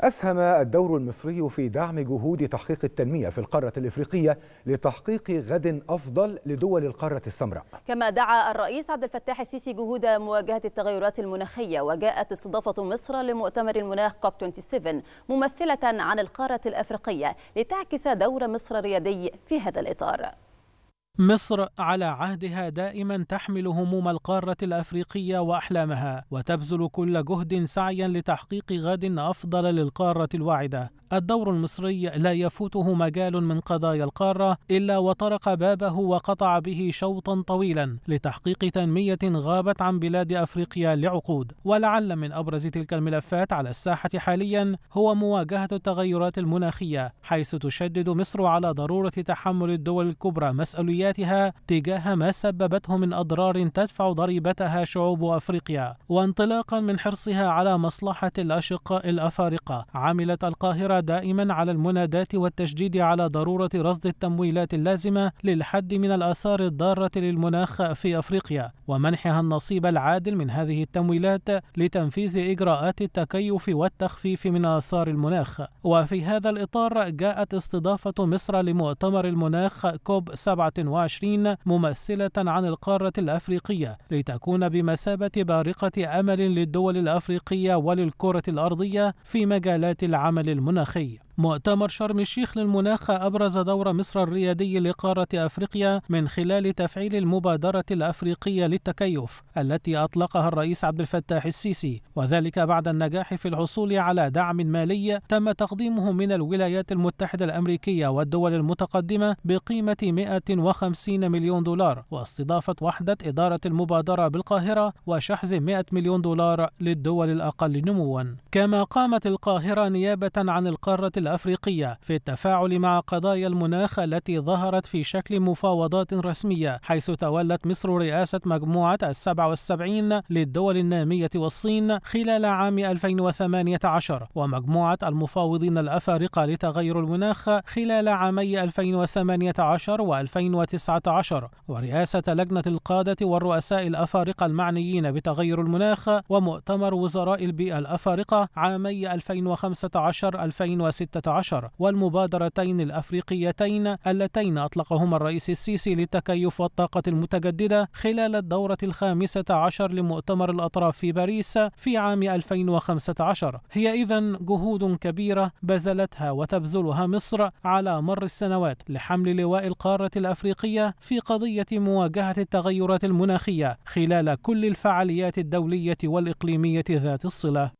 أسهم الدور المصري في دعم جهود تحقيق التنمية في القارة الإفريقية لتحقيق غد أفضل لدول القارة السمراء كما دعا الرئيس عبد الفتاح السيسي جهود مواجهة التغيرات المناخية وجاءت استضافة مصر لمؤتمر المناخ كوب 27 ممثلة عن القارة الأفريقية لتعكس دور مصر الريادي في هذا الإطار مصر على عهدها دائما تحمل هموم القارة الأفريقية وأحلامها وتبذل كل جهد سعيا لتحقيق غد أفضل للقارة الواعدة الدور المصري لا يفوته مجال من قضايا القارة إلا وطرق بابه وقطع به شوطا طويلا لتحقيق تنمية غابت عن بلاد أفريقيا لعقود ولعل من أبرز تلك الملفات على الساحة حاليا هو مواجهة التغيرات المناخية حيث تشدد مصر على ضرورة تحمل الدول الكبرى مسؤولياتها تجاه ما سببته من أضرار تدفع ضريبتها شعوب أفريقيا وانطلاقا من حرصها على مصلحة الأشقاء الأفارقة عملت القاهرة دائما على المنادات والتشديد على ضرورة رصد التمويلات اللازمة للحد من الآثار الضارة للمناخ في أفريقيا ومنحها النصيب العادل من هذه التمويلات لتنفيذ إجراءات التكيف والتخفيف من آثار المناخ وفي هذا الإطار جاءت استضافة مصر لمؤتمر المناخ كوب 27 ممثلة عن القارة الأفريقية لتكون بمثابة بارقة أمل للدول الأفريقية وللكرة الأرضية في مجالات العمل المناخ الأخية مؤتمر شرم الشيخ للمناخ أبرز دور مصر الريادي لقارة أفريقيا من خلال تفعيل المبادرة الأفريقية للتكيف التي أطلقها الرئيس عبد الفتاح السيسي وذلك بعد النجاح في الحصول على دعم مالي تم تقديمه من الولايات المتحدة الأمريكية والدول المتقدمة بقيمة 150 مليون دولار واستضافة وحدة إدارة المبادرة بالقاهرة وشحذ 100 مليون دولار للدول الأقل نموا كما قامت القاهرة نيابة عن القارة الأفريقية في التفاعل مع قضايا المناخ التي ظهرت في شكل مفاوضات رسمية حيث تولت مصر رئاسة مجموعة السبع والسبعين للدول النامية والصين خلال عام 2018 ومجموعة المفاوضين الأفارقة لتغير المناخ خلال عامي 2018 و 2019 ورئاسة لجنة القادة والرؤساء الأفارقة المعنيين بتغير المناخ ومؤتمر وزراء البيئة الأفارقة عامي 2015 2016 عشر والمبادرتين الأفريقيتين اللتين أطلقهما الرئيس السيسي للتكيف والطاقة المتجددة خلال الدورة الخامسة عشر لمؤتمر الأطراف في باريس في عام 2015 هي إذا جهود كبيرة بذلتها وتبذلها مصر على مر السنوات لحمل لواء القارة الأفريقية في قضية مواجهة التغيرات المناخية خلال كل الفعاليات الدولية والإقليمية ذات الصلة